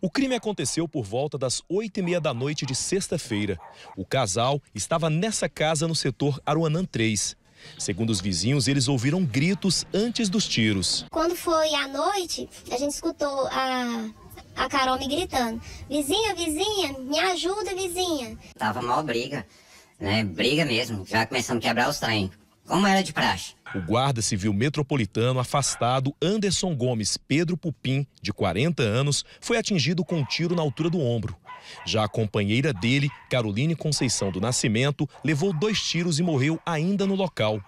O crime aconteceu por volta das 8h30 da noite de sexta-feira. O casal estava nessa casa no setor Aruanã 3. Segundo os vizinhos, eles ouviram gritos antes dos tiros. Quando foi à noite, a gente escutou a, a Carol me gritando: Vizinha, vizinha, me ajuda, vizinha. Tava mal briga, né? Briga mesmo, já começando a quebrar os trem como era de praxe. O guarda civil metropolitano afastado Anderson Gomes Pedro Pupim, de 40 anos, foi atingido com um tiro na altura do ombro. Já a companheira dele, Caroline Conceição do Nascimento, levou dois tiros e morreu ainda no local.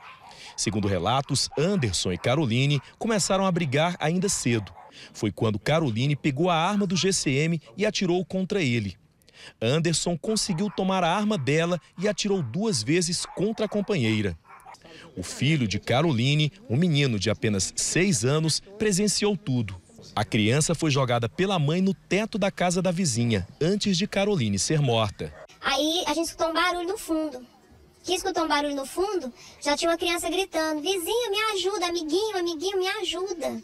Segundo relatos, Anderson e Caroline começaram a brigar ainda cedo. Foi quando Caroline pegou a arma do GCM e atirou contra ele. Anderson conseguiu tomar a arma dela e atirou duas vezes contra a companheira. O filho de Caroline, um menino de apenas seis anos, presenciou tudo. A criança foi jogada pela mãe no teto da casa da vizinha, antes de Caroline ser morta. Aí a gente escutou um barulho no fundo. Que escutou um barulho no fundo, já tinha uma criança gritando: Vizinho, me ajuda, amiguinho, amiguinho, me ajuda.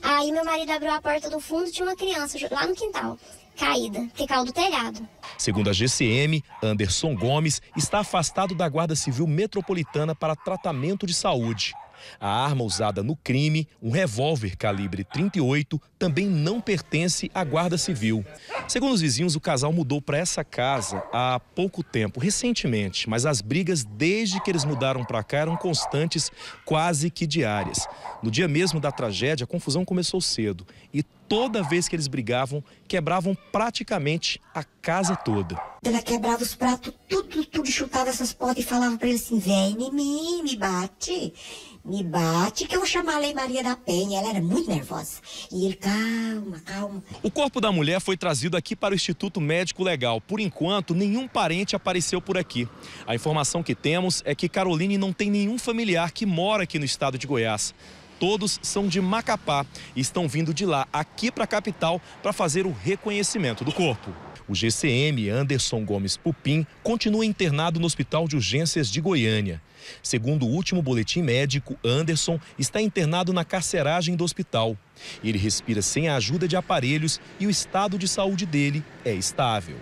Aí meu marido abriu a porta do fundo, tinha uma criança lá no quintal, caída, que caiu do telhado. Segundo a GCM, Anderson Gomes está afastado da Guarda Civil Metropolitana para tratamento de saúde. A arma usada no crime, um revólver calibre 38, também não pertence à Guarda Civil. Segundo os vizinhos, o casal mudou para essa casa há pouco tempo, recentemente, mas as brigas desde que eles mudaram para cá eram constantes, quase que diárias. No dia mesmo da tragédia, a confusão começou cedo e toda vez que eles brigavam, quebravam praticamente a casa toda. Ela quebrava os pratos, tudo, tudo, chutava essas portas e falava para ele assim: vem em mim, me bate me bate que eu vou chamar a Lei Maria da Penha. Ela era muito nervosa. E ele, calma, calma. O corpo da mulher foi trazido aqui para o Instituto Médico Legal. Por enquanto, nenhum parente apareceu por aqui. A informação que temos é que Caroline não tem nenhum familiar que mora aqui no estado de Goiás. Todos são de Macapá e estão vindo de lá aqui para a capital para fazer o reconhecimento do corpo. O GCM Anderson Gomes Pupim continua internado no Hospital de Urgências de Goiânia. Segundo o último boletim médico, Anderson está internado na carceragem do hospital. Ele respira sem a ajuda de aparelhos e o estado de saúde dele é estável.